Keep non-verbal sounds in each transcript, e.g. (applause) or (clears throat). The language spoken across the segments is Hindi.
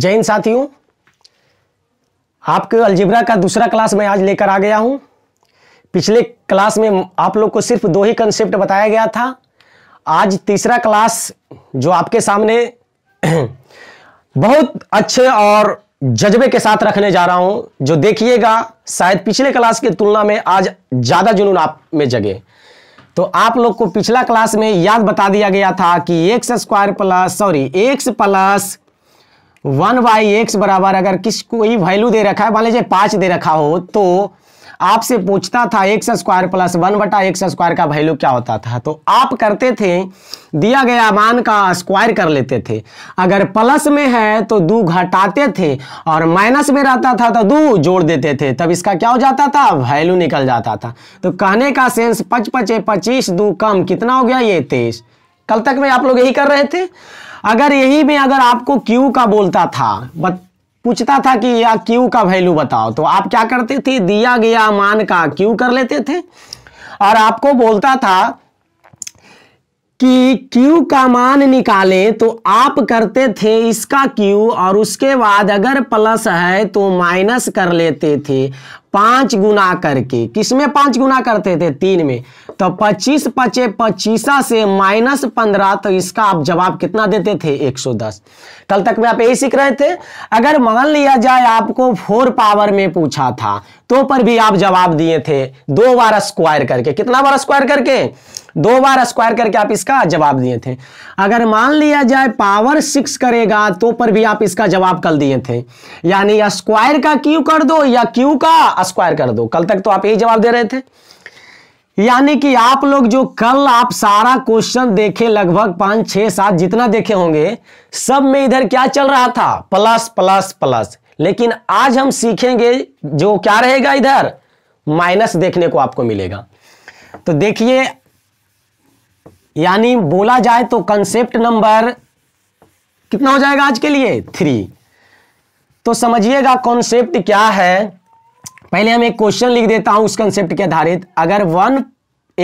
जय हिंद साथियों आपके अलजिब्रा का दूसरा क्लास मैं आज लेकर आ गया हूं पिछले क्लास में आप लोग को सिर्फ दो ही कंसेप्ट बताया गया था आज तीसरा क्लास जो आपके सामने (clears throat) बहुत अच्छे और जज्बे के साथ रखने जा रहा हूं जो देखिएगा शायद पिछले क्लास की तुलना में आज ज़्यादा जुनून आप में जगे तो आप लोग को पिछला क्लास में याद बता दिया गया था कि X square plus sorry X plus one by X बराबर अगर किस कोई वैल्यू दे रखा है मान लीजिए पांच दे रखा हो तो आपसे पूछता था एक्स स्क्वायर प्लस वन बटा एक्स स्क्वायर का वैल्यू क्या होता था तो आप करते थे दिया गया मान का स्क्वायर कर लेते थे अगर प्लस में है तो दो घटाते थे और माइनस में रहता था तो दो जोड़ देते थे तब इसका क्या हो जाता था वैल्यू निकल जाता था तो कहने का सेंस पच पचे पच्चीस दो कम कितना हो गया ये तेईस कल तक में आप लोग यही कर रहे थे अगर यही में अगर आपको क्यू का बोलता था बत, पूछता था कि या Q का वैल्यू बताओ तो आप क्या करते थे दिया गया मान का क्यू कर लेते थे और आपको बोलता था कि Q का मान निकाले तो आप करते थे इसका Q और उसके बाद अगर प्लस है तो माइनस कर लेते थे पांच गुना करके किसमें पांच गुना करते थे तीन में तो पच्चीस पचे पच्चीसा से माइनस पंद्रह तो इसका आप जवाब कितना देते थे 110 कल तक में आप यही सीख रहे थे अगर मान लिया जाए आपको फोर पावर में पूछा था तो पर भी आप जवाब दिए थे दो बार स्क्वायर करके कितना बार स्क्वायर करके दो बार स्क्वायर करके आप इसका जवाब दिए थे अगर मान लिया जाए पावर सिक्स करेगा तो पर भी आप इसका जवाब कल दिए थे यानी स्क्वायर का क्यू कर दो या क्यू का स्क्वायर कर दो कल तक तो आप यही जवाब दे रहे थे यानी कि आप लोग जो कल आप सारा क्वेश्चन देखे लगभग पांच छह सात जितना देखे होंगे सब में इधर क्या चल रहा था प्लस प्लस प्लस लेकिन आज हम सीखेंगे जो क्या रहेगा इधर माइनस देखने को आपको मिलेगा तो देखिए यानी बोला जाए तो कंसेप्ट नंबर कितना हो जाएगा आज के लिए थ्री तो समझिएगा कॉन्सेप्ट क्या है पहले हम एक क्वेश्चन लिख देता हूं उस कंसेप्ट के आधारित अगर one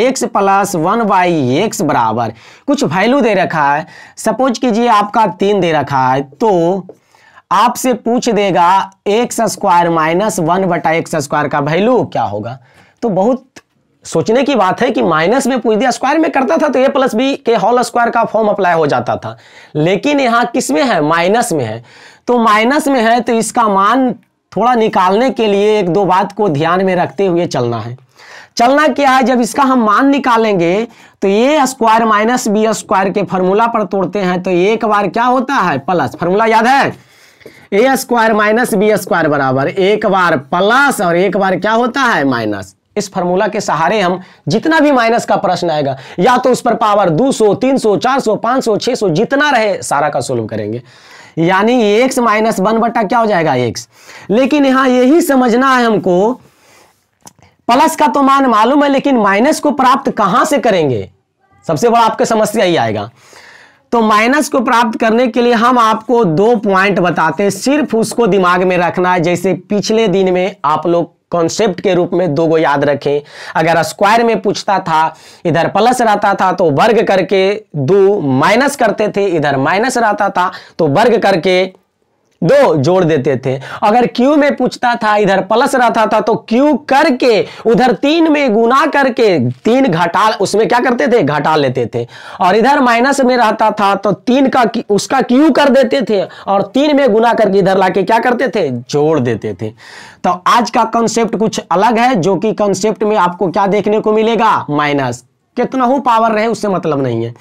X plus one by X बराबर कुछ वैल्यू दे रखा है सपोज कीजिए आपका तीन दे रखा है तो आपसे पूछ देगा एक्स स्क्वायर माइनस वन बटा एक्स स्क्वायर का वैल्यू क्या होगा तो बहुत सोचने की बात है कि माइनस में पूछ दिया स्क्वायर में करता था तो ए प्लस बी के होल स्क्वायर का फॉर्म अप्लाई हो जाता था लेकिन यहां किस में है माइनस में है तो माइनस में है तो इसका मान थोड़ा निकालने के लिए एक दो बात को ध्यान में रखते हुए चलना है चलना क्या है जब इसका हम मान निकालेंगे तो ये स्क्वायर माइनस बी स्क्वायर के फॉर्मूला पर तोड़ते हैं तो एक बार क्या होता है प्लस फॉर्मूला याद है A square minus B square बराबर एक बार प्लस और एक बार क्या होता है माइनस इस फॉर्मूला के सहारे हम जितना भी माइनस का प्रश्न आएगा या तो उस पर पावर 200, 300, 400, 500, 600 जितना रहे सारा का सोल्व करेंगे यानी एक्स माइनस वन बट्टा क्या हो जाएगा एक्स लेकिन यहां यही समझना है हमको प्लस का तो मान मालूम है लेकिन माइनस को प्राप्त कहां से करेंगे सबसे बड़ा आपका समस्या ही आएगा तो माइनस को प्राप्त करने के लिए हम आपको दो पॉइंट बताते हैं सिर्फ उसको दिमाग में रखना है जैसे पिछले दिन में आप लोग कॉन्सेप्ट के रूप में दो गो याद रखें अगर स्क्वायर में पूछता था इधर प्लस रहता था तो वर्ग करके दो माइनस करते थे इधर माइनस रहता था तो वर्ग करके दो जोड़ देते थे अगर क्यू में पूछता था इधर प्लस रहता था तो क्यू करके उधर तीन में गुना करके तीन घटा उसमें क्या करते थे घटा लेते थे और इधर माइनस में रहता था तो तीन का उसका Q कर देते थे और तीन में गुना करके इधर लाके क्या करते थे जोड़ देते थे तो आज का कॉन्सेप्ट कुछ अलग है जो कि कॉन्सेप्ट में आपको क्या देखने को मिलेगा माइनस कितना हो पावर रहे उससे मतलब नहीं है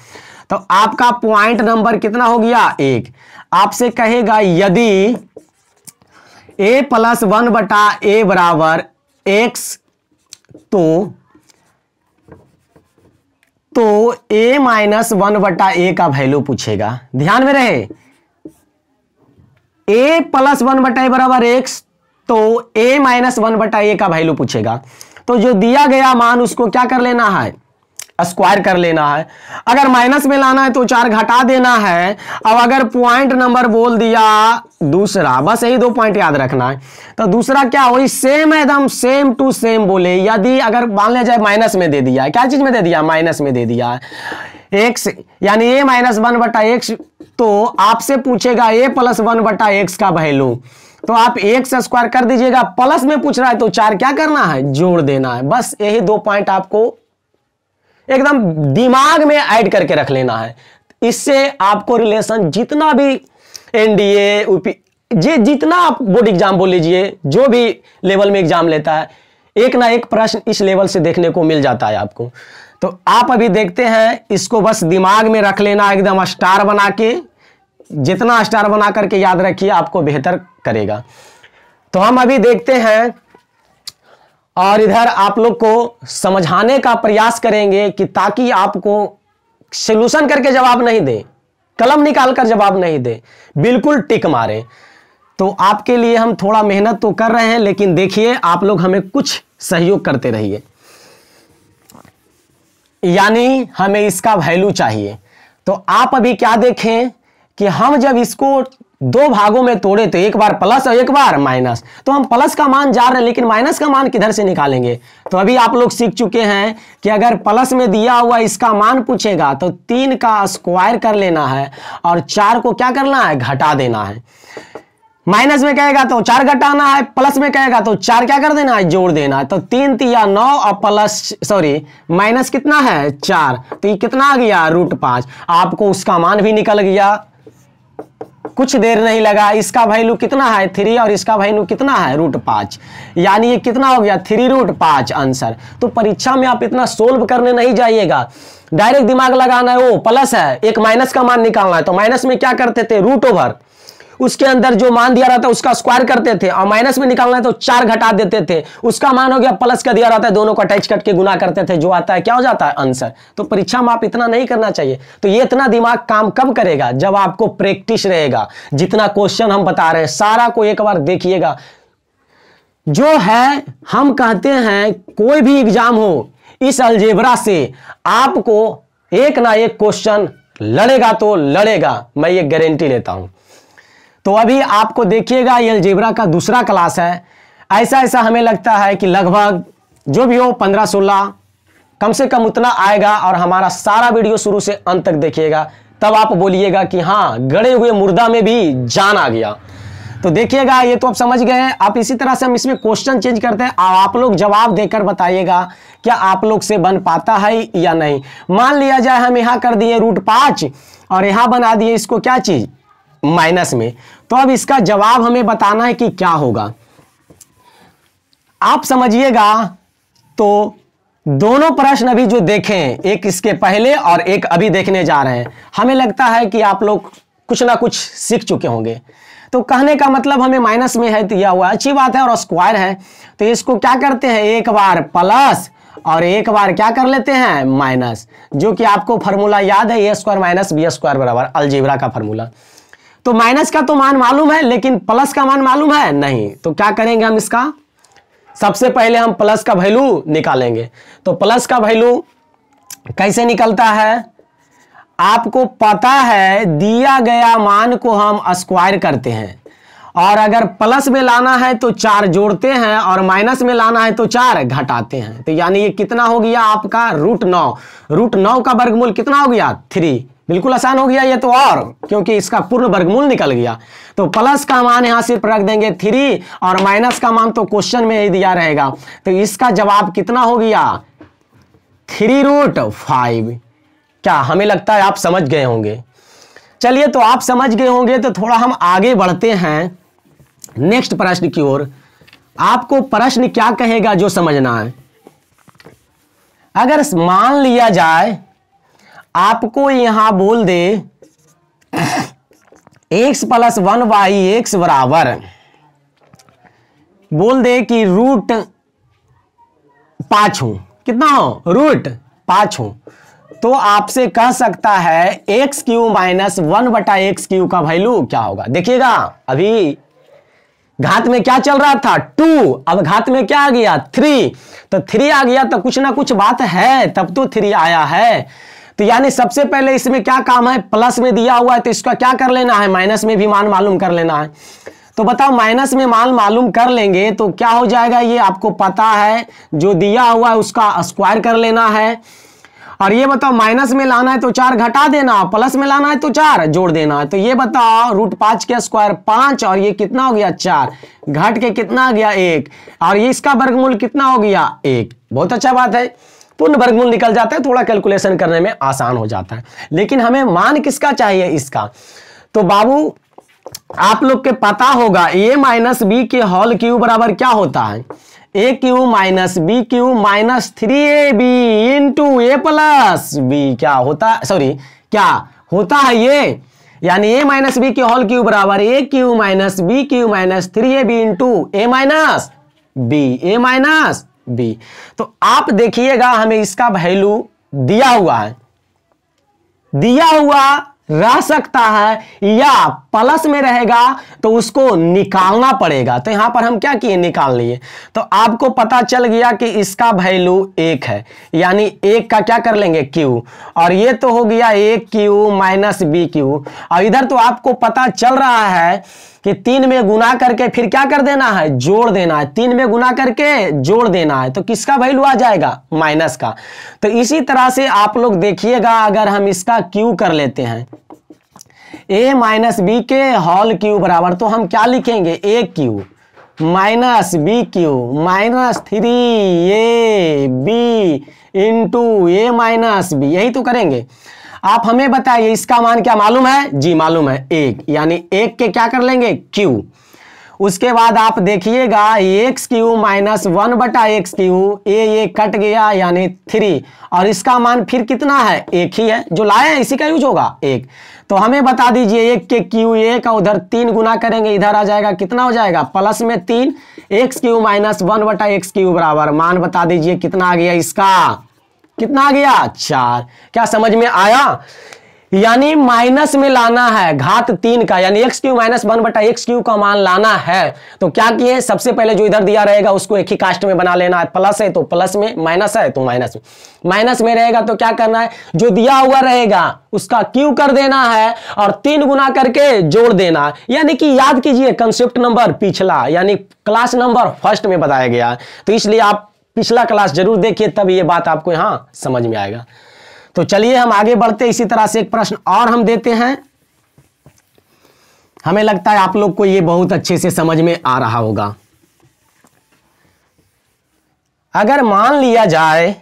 तो आपका पॉइंट नंबर कितना हो गया एक आपसे कहेगा यदि ए प्लस वन बटा ए बराबर एक्स तो तो ए माइनस वन बटा ए का वैल्यू पूछेगा ध्यान में रहे ए प्लस वन बटा ए बराबर एक्स तो ए माइनस वन बटा ए का वैल्यू पूछेगा तो जो दिया गया मान उसको क्या कर लेना है स्क्वायर कर लेना है अगर माइनस में लाना है तो चार घटा देना है अब अगर पॉइंट नंबर बोल दिया दूसरा बस यही दो पॉइंट याद रखना है तो दूसरा क्या हो सेम एकदम सेम टू सेम बोले यदि अगर मान लिया जाए माइनस में दे दिया क्या चीज में दे दिया माइनस में दे दिया एक्स यानी ए माइनस वन बटा एक्स तो आपसे पूछेगा ए प्लस वन बटा एक्स का वैल्यू तो आप एक्स स्क्वायर कर दीजिएगा प्लस में पूछ रहा है तो चार क्या करना है जोड़ देना है बस यही दो पॉइंट आपको एकदम दिमाग में ऐड करके रख लेना है इससे आपको रिलेशन जितना भी एनडीए यूपी जे जितना आप बोर्ड एग्जाम बोल लीजिए जो भी लेवल में एग्जाम लेता है एक ना एक प्रश्न इस लेवल से देखने को मिल जाता है आपको तो आप अभी देखते हैं इसको बस दिमाग में रख लेना एकदम स्टार बना के जितना स्टार बना करके याद रखिए आपको बेहतर करेगा तो हम अभी देखते हैं और इधर आप लोग को समझाने का प्रयास करेंगे कि ताकि आपको सोल्यूशन करके जवाब नहीं दें कलम निकाल कर जवाब नहीं दें बिल्कुल टिक मारें तो आपके लिए हम थोड़ा मेहनत तो कर रहे हैं लेकिन देखिए आप लोग हमें कुछ सहयोग करते रहिए यानी हमें इसका वैल्यू चाहिए तो आप अभी क्या देखें कि हम जब इसको दो भागों में तोड़े तो एक बार प्लस और एक बार माइनस तो हम प्लस का मान जा रहे हैं लेकिन माइनस का मान किधर से निकालेंगे तो अभी आप लोग सीख चुके हैं कि अगर प्लस में दिया हुआ इसका मान पूछेगा तो तीन का स्क्वायर कर लेना है और चार को क्या करना है घटा देना है माइनस में कहेगा तो चार घटाना है प्लस में कहेगा तो चार क्या कर देना है जोड़ देना है तो तीन तिया नौ और प्लस सॉरी माइनस कितना है चार तो ये कितना आ गया रूट पांच आपको उसका मान भी निकल गया कुछ देर नहीं लगा इसका वैल्यू कितना है थ्री और इसका वैल्यू कितना है रूट पाँच यानी ये कितना हो गया थ्री रूट पाँच आंसर तो परीक्षा में आप इतना सोल्व करने नहीं जाइएगा डायरेक्ट दिमाग लगाना है वो प्लस है एक माइनस का मान निकालना है तो माइनस में क्या करते थे रूट ओवर उसके अंदर जो मान दिया रहता है उसका स्क्वायर करते थे और माइनस में निकालना है तो चार घटा देते थे उसका मान हो गया प्लस का दिया रहता है दोनों को अटैच करके गुना करते थे जो आता है क्या हो जाता है आंसर तो परीक्षा में आप इतना नहीं करना चाहिए तो ये इतना दिमाग काम कब करेगा जब आपको प्रैक्टिस रहेगा जितना क्वेश्चन हम बता रहे हैं सारा को एक बार देखिएगा जो है हम कहते हैं कोई भी एग्जाम हो इस अलजेबरा से आपको एक ना एक क्वेश्चन लड़ेगा तो लड़ेगा मैं ये गारंटी लेता हूं तो अभी आपको देखिएगा ये अलजेबरा का दूसरा क्लास है ऐसा ऐसा हमें लगता है कि लगभग जो भी हो पंद्रह सोलह कम से कम उतना आएगा और हमारा सारा वीडियो शुरू से अंत तक देखिएगा तब आप बोलिएगा कि हाँ गड़े हुए मुर्दा में भी जान आ गया तो देखिएगा ये तो आप समझ गए हैं आप इसी तरह से हम इसमें क्वेश्चन चेंज करते हैं आप लोग जवाब देकर बताइएगा क्या आप लोग से बन पाता है या नहीं मान लिया जाए हम यहाँ कर दिए रूट पाँच और यहाँ बना दिए इसको क्या चीज़ माइनस में तो अब इसका जवाब हमें बताना है कि क्या होगा आप समझिएगा तो दोनों प्रश्न अभी जो देखें एक इसके पहले और एक अभी देखने जा रहे हैं हमें लगता है कि आप लोग कुछ ना कुछ सीख चुके होंगे तो कहने का मतलब हमें माइनस में है दिया तो हुआ अच्छी बात है और स्क्वायर है तो इसको क्या करते हैं एक बार प्लस और एक बार क्या कर लेते हैं माइनस जो कि आपको फॉर्मूला याद है A square minus B square बराबर अलजेबरा का फॉर्मूला तो माइनस का तो मान मालूम है लेकिन प्लस का मान मालूम है नहीं तो क्या करेंगे हम इसका सबसे पहले हम प्लस का वैल्यू निकालेंगे तो प्लस का वैल्यू कैसे निकलता है आपको पता है दिया गया मान को हम स्क्वायर करते हैं और अगर प्लस में लाना है तो चार जोड़ते हैं और माइनस में लाना है तो चार घटाते हैं तो यानी ये कितना हो गया आपका रूट नौ रूट नौ का वर्गमूल कितना हो गया थ्री बिल्कुल आसान हो गया ये तो और क्योंकि इसका पूर्ण वर्गमूल निकल गया तो प्लस का मान यहां सिर्फ रख देंगे थ्री और माइनस का मान तो क्वेश्चन में ही दिया रहेगा तो इसका जवाब कितना हो गया थ्री रूट फाइव क्या हमें लगता है आप समझ गए होंगे चलिए तो आप समझ गए होंगे तो थोड़ा हम आगे बढ़ते हैं नेक्स्ट प्रश्न की ओर आपको प्रश्न क्या कहेगा जो समझना है अगर मान लिया जाए आपको यहां बोल दे X plus one Y X बराबर बोल दे कि रूट पांच हूं कितना हो रूट पांच हूं तो आपसे कह सकता है एक्स क्यू माइनस वन बटा एक्स क्यू का वैल्यू क्या होगा देखिएगा अभी घात में क्या चल रहा था टू अब घात में क्या आ गया थ्री तो थ्री आ गया तो कुछ ना कुछ बात है तब तो थ्री आया है तो यानी सबसे पहले इसमें क्या काम है प्लस में दिया हुआ है तो इसका क्या कर लेना है माइनस में भी मान मालूम कर लेना है तो बताओ माइनस में मान मालूम कर लेंगे तो क्या हो जाएगा ये आपको पता है जो दिया हुआ है उसका स्क्वायर कर लेना है और ये बताओ माइनस में लाना है तो चार घटा देना प्लस में लाना है तो चार जोड़ देना है तो ये बताओ रूट पांच के स्क्वायर पांच और ये कितना हो गया चार घट के कितना आ गया एक और ये इसका वर्गमूल कितना हो गया एक बहुत अच्छा बात है पूर्ण वर्गमूल निकल जाता है थोड़ा कैलकुलेशन करने में आसान हो जाता है लेकिन हमें मान किसका चाहिए इसका तो बाबू आप लोग के पता होगा ए माइनस बी के हॉल क्यू बराबर क्या होता है A cube minus B cube minus three A B into A plus B क्या होता है सॉरी क्या होता है ये यानी ए माइनस बी के हॉल क्यू बराबर A cube minus B cube minus three A B into A minus B A minus B तो आप देखिएगा हमें इसका वैल्यू दिया हुआ है दिया हुआ रह सकता है या प्लस में रहेगा तो उसको निकालना पड़ेगा तो यहां पर हम क्या किए निकाल लिए तो आपको पता चल गया कि इसका वैल्यू एक है यानी एक का क्या कर लेंगे क्यू और ये तो हो गया एक क्यू माइनस बी क्यू और इधर तो आपको पता चल रहा है कि तीन में गुना करके फिर क्या कर देना है जोड़ देना है तीन में गुना करके जोड़ देना है तो किसका वैल्यू आ जाएगा माइनस का तो इसी तरह से आप लोग देखिएगा अगर हम इसका क्यू कर लेते हैं ए माइनस बी के हॉल क्यू बराबर तो हम क्या लिखेंगे A cube minus B cube minus three A B into A minus B यही तो करेंगे आप हमें बताइए इसका मान क्या मालूम है जी मालूम है एक यानी एक के क्या कर लेंगे क्यू उसके बाद आप देखिएगा एक्स क्यू माइनस वन बटा एक्स क्यू ए ये कट गया यानी थ्री और इसका मान फिर कितना है एक ही है जो लाए हैं इसी का यूज होगा एक तो हमें बता दीजिए एक के क्यू ए का उधर तीन गुना करेंगे इधर आ जाएगा कितना हो जाएगा प्लस में तीन एक्स क्यू माइनस वन बटा एक्स क्यू बराबर मान बता दीजिए कितना आ गया इसका कितना आ गया चार क्या समझ में आया यानी माइनस में लाना है घात तीन का यानी एक्स क्यू माइनस वन बटा एक्स क्यू का मान लाना है तो क्या किए सबसे पहले जो इधर दिया रहेगा उसको एक ही कास्ट में बना लेना है प्लस है तो प्लस में माइनस है तो माइनस में माइनस में रहेगा तो क्या करना है जो दिया हुआ रहेगा उसका क्यू कर देना है और तीन गुना करके जोड़ देना यानी कि याद कीजिए कंसेप्ट नंबर पिछला यानी क्लास नंबर फर्स्ट में बताया गया तो इसलिए आप पिछला क्लास जरूर देखिए तब ये बात आपको यहां समझ में आएगा तो चलिए हम आगे बढ़ते इसी तरह से एक प्रश्न और हम देते हैं हमें लगता है आप लोग को ये बहुत अच्छे से समझ में आ रहा होगा अगर मान लिया जाए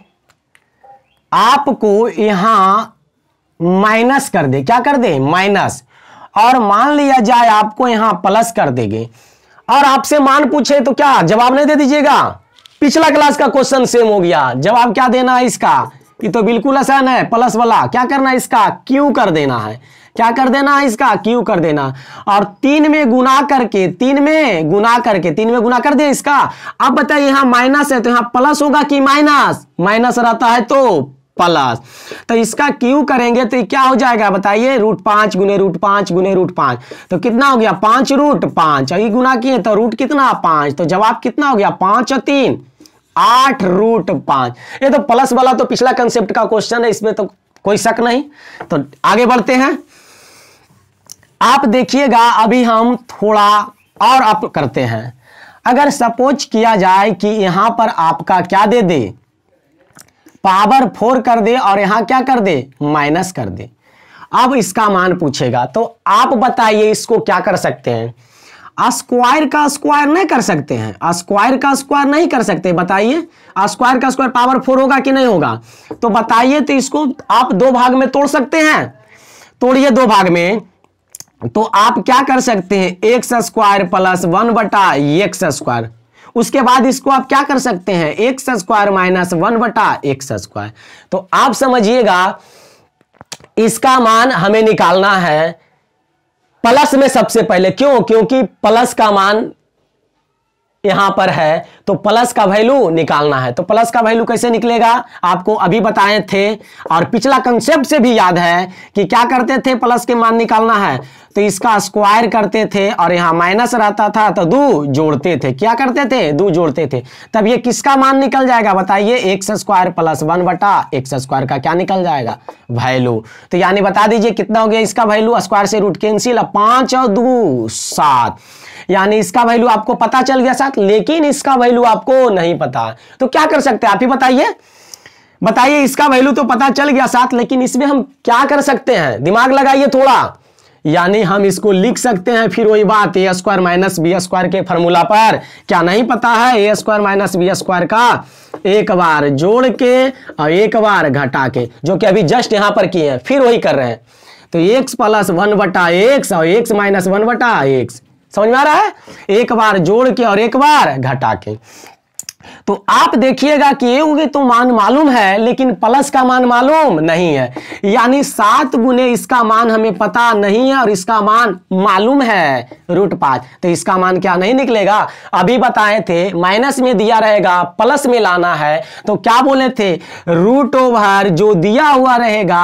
आपको यहां माइनस कर दे क्या कर दे माइनस और मान लिया जाए आपको यहां प्लस कर देंगे और आपसे मान पूछे तो क्या जवाब नहीं दे दीजिएगा पिछला क्लास का क्वेश्चन सेम हो गया जवाब क्या देना है इसका ये तो बिल्कुल आसान है प्लस वाला क्या करना है इसका क्यू कर देना है क्या कर देना है इसका क्यू कर देना और तीन में गुना करके तीन में गुना करके तीन में गुना कर दे इसका अब बताइए यहां माइनस है तो यहां प्लस होगा कि माइनस माइनस रहता है तो प्लस तो इसका क्यू करेंगे तो क्या हो जाएगा बताइए रूट पांच गुने रूट पांच गुने रूट पांच तो कितना हो गया पांच रूट पांच और गुना किए तो रूट कितना पांच तो जवाब कितना हो गया पांच और तीन आठ रूट पांच ये तो प्लस वाला तो पिछला कंसेप्ट का क्वेश्चन है इसमें तो कोई शक नहीं तो आगे बढ़ते हैं आप देखिएगा अभी हम थोड़ा और अप करते हैं अगर सपोज किया जाए कि यहां पर आपका क्या दे दे पावर फोर कर दे और यहां क्या कर दे माइनस कर दे अब इसका मान पूछेगा तो आप बताइए इसको क्या कर सकते हैं स्क्वायर का स्क्वायर नहीं कर सकते हैं स्क्वायर का स्क्वायर नहीं कर सकते बताइए स्क्वायर का स्क्वायर पावर फोर होगा कि नहीं होगा तो बताइए तो इसको आप दो भाग में तोड़ सकते हैं तोड़िए दो भाग में तो आप क्या कर सकते हैं एक्स स्क्वायर प्लस वन बटा एक्स स्क्वायर उसके बाद इसको आप क्या कर सकते हैं एक्स स्क्वायर माइनस वन बटा एक्स स्क्वायर तो आप समझिएगा इसका मान हमें निकालना है प्लस में सबसे पहले क्यों क्योंकि प्लस का मान यहां पर है तो प्लस का वैल्यू निकालना है तो प्लस का वैल्यू कैसे निकलेगा आपको अभी बताए थे और पिछला कंसेप्ट से भी याद है कि क्या करते थे प्लस के मान निकालना है तो इसका स्क्वायर करते थे और यहां माइनस रहता था तो दो जोड़ते थे क्या करते थे दो जोड़ते थे तब ये किसका मान निकल जाएगा बताइए एक्स स्क्वायर प्लस वन बटा एक्स स्क्वायर का क्या निकल जाएगा वैल्यू तो यानी बता दीजिए कितना हो गया इसका वैल्यू स्क्वायर से रूट कैंसिल पांच और दो सात यानी इसका वैल्यू आपको पता चल गया साथ लेकिन इसका वैल्यू आपको नहीं पता तो क्या कर सकते आप ही बताइए बताइए इसका वैल्यू तो पता चल गया साथ लेकिन इसमें हम क्या कर सकते हैं दिमाग लगाइए थोड़ा यानी हम इसको लिख सकते हैं फिर वही बात A square minus B square के फॉर्मूला पर क्या नहीं पता है A square minus B square का एक बार जोड़ के और एक बार घटा के जो कि अभी जस्ट यहां पर किए हैं फिर वही कर रहे हैं तो एक्स प्लस वन बटा एक्स और एक्स माइनस वन बटा एक्स समझ में आ रहा है एक बार जोड़ के और एक बार घटा के तो आप देखिएगा कि युग तो मान मालूम है लेकिन प्लस का मान मालूम नहीं है यानी सात गुने इसका मान हमें पता नहीं है और इसका मान मालूम है रूट पांच तो इसका मान क्या नहीं निकलेगा अभी बताए थे माइनस में दिया रहेगा प्लस में लाना है तो क्या बोले थे रूट ओवर जो दिया हुआ रहेगा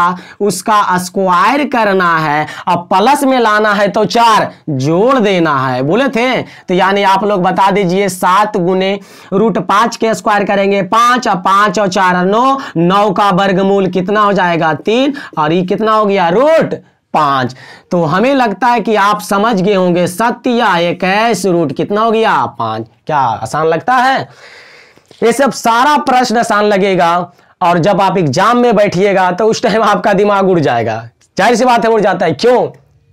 उसका स्क्वायर करना है अब प्लस में लाना है तो चार जोड़ देना है बोले थे तो यानी आप लोग बता दीजिए सात गुने रूट पांच के स्क्वायर करेंगे पांच और पांच और चार नौ नौ का वर्गमूल कितना हो जाएगा तीन और ये कितना हो गया रूट पांच तो हमें लगता है कि आप समझ गए होंगे सत्य या इक्कीस रूट कितना हो गया पांच क्या आसान लगता है ये सब सारा प्रश्न आसान लगेगा और जब आप एग्जाम में बैठिएगा तो उस टाइम आपका दिमाग उड़ जाएगा जाहिर सी बात है उड़ जाता है क्यों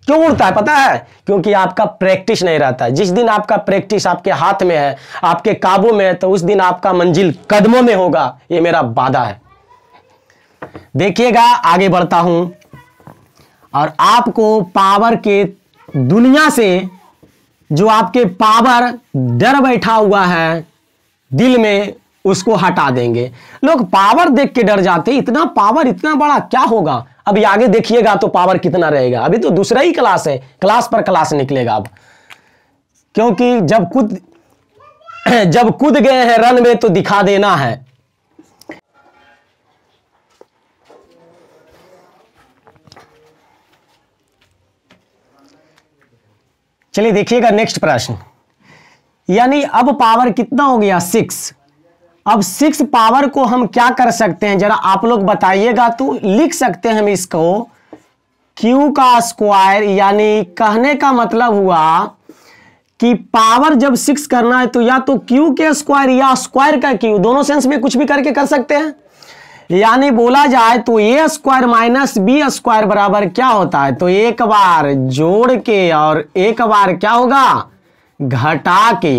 क्यों उड़ता है पता है क्योंकि आपका प्रैक्टिस नहीं रहता है जिस दिन आपका प्रैक्टिस आपके हाथ में है आपके काबू में है तो उस दिन आपका मंजिल कदमों में होगा ये मेरा वादा है देखिएगा आगे बढ़ता हूं और आपको पावर के दुनिया से जो आपके पावर डर बैठा हुआ है दिल में उसको हटा देंगे लोग पावर देख के डर जाते इतना पावर इतना बड़ा क्या होगा अब आगे देखिएगा तो पावर कितना रहेगा अभी तो दूसरा ही क्लास है क्लास पर क्लास निकलेगा अब क्योंकि जब कूद (clears throat) जब कूद गए हैं रन में तो दिखा देना है चलिए देखिएगा नेक्स्ट प्रश्न यानी अब पावर कितना हो गया सिक्स अब सिक्स पावर को हम क्या कर सकते हैं जरा आप लोग बताइएगा तो लिख सकते हैं हम इसको क्यू का स्क्वायर यानी कहने का मतलब हुआ कि पावर जब सिक्स करना है तो या तो क्यू के स्क्वायर या स्क्वायर का क्यू दोनों सेंस में कुछ भी करके कर सकते हैं यानी बोला जाए तो A square minus B square बराबर क्या होता है तो एक बार जोड़ के और एक बार क्या होगा घटा के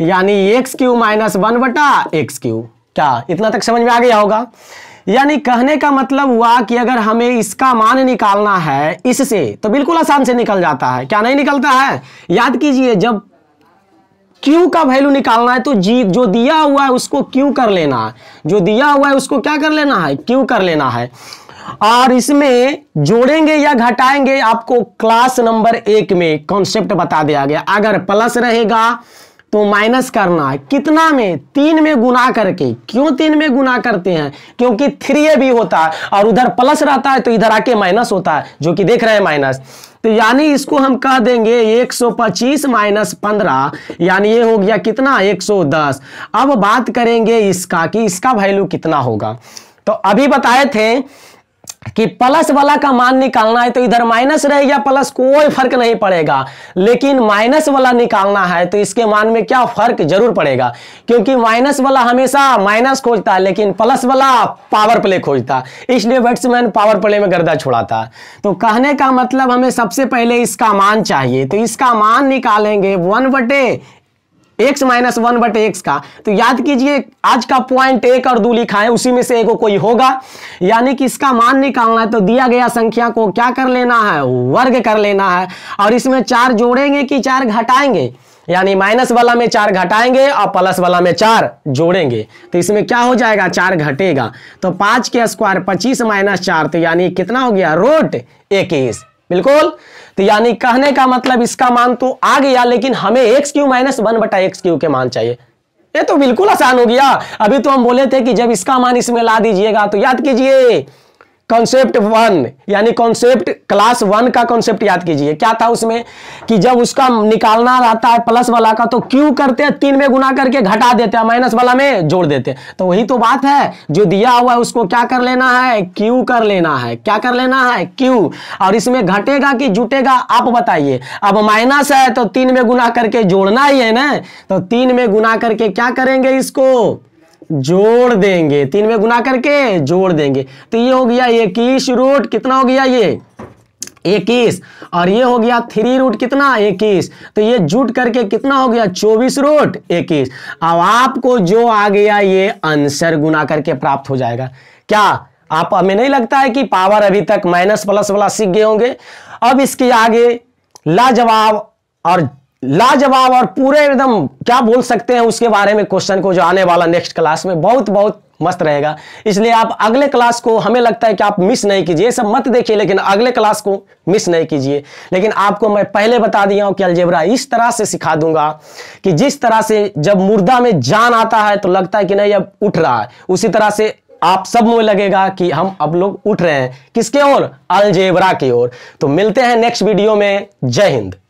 यानी एक्स क्यू माइनस वन बटा एक्स क्यू क्या इतना तक समझ में आ गया होगा यानी कहने का मतलब हुआ कि अगर हमें इसका मान निकालना है इससे तो बिल्कुल आसान से निकल जाता है क्या नहीं निकलता है याद कीजिए जब Q का वैल्यू निकालना है तो जी जो दिया हुआ है उसको Q कर लेना है जो दिया हुआ है उसको क्या कर लेना है Q कर लेना है और इसमें जोड़ेंगे या घटाएंगे आपको क्लास नंबर एक में कॉन्सेप्ट बता दिया गया अगर प्लस रहेगा तो माइनस करना है कितना में तीन में गुना करके क्यों तीन में गुना करते हैं क्योंकि थ्री भी होता है और उधर प्लस रहता है तो इधर आके माइनस होता है जो कि देख रहे हैं माइनस तो यानी इसको हम कह देंगे 125 माइनस पंद्रह यानी ये हो गया कितना 110 अब बात करेंगे इसका कि इसका वैल्यू कितना होगा तो अभी बताए थे कि प्लस वाला का मान निकालना है तो इधर माइनस रहेगा प्लस कोई फर्क नहीं पड़ेगा लेकिन माइनस वाला निकालना है तो इसके मान में क्या फर्क जरूर पड़ेगा क्योंकि माइनस वाला हमेशा माइनस खोजता है लेकिन प्लस वाला पावर प्ले खोजता इसलिए बैट्समैन पावर प्ले में गर्दा है तो कहने का मतलब हमें सबसे पहले इसका मान चाहिए तो इसका मान निकालेंगे वन बटे एक्स माइनस वन बट एक्स का तो याद कीजिए आज का पॉइंट एक और दो लिखा है उसी में से एक कोई होगा यानी कि इसका मान निकालना है तो दिया गया संख्या को क्या कर लेना है वर्ग कर लेना है और इसमें चार जोड़ेंगे कि चार घटाएंगे यानी माइनस वाला में चार घटाएंगे और प्लस वाला में चार जोड़ेंगे तो इसमें क्या हो जाएगा चार घटेगा तो पांच के स्क्वायर पच्चीस माइनस चार तो यानी कितना हो गया रोट इक्कीस बिल्कुल तो यानी कहने का मतलब इसका मान तो आ गया लेकिन हमें एक्स क्यू माइनस वन बटा एक्स क्यू के मान चाहिए ये तो बिल्कुल आसान हो गया अभी तो हम बोले थे कि जब इसका मान इसमें ला दीजिएगा तो याद कीजिए कॉन्सेप्ट वन यानी कॉन्सेप्ट क्लास वन का कॉन्सेप्ट याद कीजिए क्या था उसमें कि जब उसका निकालना रहता है प्लस वाला का तो क्यों करते हैं तीन में गुना करके घटा देते हैं माइनस वाला में जोड़ देते हैं तो वही तो बात है जो दिया हुआ है उसको क्या कर लेना है क्यू कर लेना है क्या कर लेना है क्यू और इसमें घटेगा कि जुटेगा आप बताइए अब माइनस है तो तीन में गुना करके जोड़ना ही है ना तो तीन में गुना करके क्या करेंगे इसको जोड़ देंगे तीन में गुना करके जोड़ देंगे तो ये हो गया इक्कीस रूट कितना हो गया ये इक्कीस और ये हो गया थ्री रूट कितना इक्कीस तो ये जुट करके कितना हो गया चौबीस रूट इक्कीस अब आपको जो आ गया ये आंसर गुना करके प्राप्त हो जाएगा क्या आप हमें नहीं लगता है कि पावर अभी तक माइनस प्लस वाला सीख गए होंगे अब इसके आगे लाजवाब और लाजवाब और पूरे एकदम क्या बोल सकते हैं उसके बारे में क्वेश्चन को जो आने वाला नेक्स्ट क्लास में बहुत बहुत मस्त रहेगा इसलिए आप अगले क्लास को हमें लगता है कि आप मिस नहीं कीजिए सब मत देखिए लेकिन अगले क्लास को मिस नहीं कीजिए लेकिन आपको मैं पहले बता दिया हूं कि अलजेबरा इस तरह से सिखा दूंगा कि जिस तरह से जब मुर्दा में जान आता है तो लगता है कि नहीं अब उठ रहा है उसी तरह से आप सब में लगेगा कि हम अब लोग उठ रहे हैं किसके ओर अलजेबरा की ओर तो मिलते हैं नेक्स्ट वीडियो में जय हिंद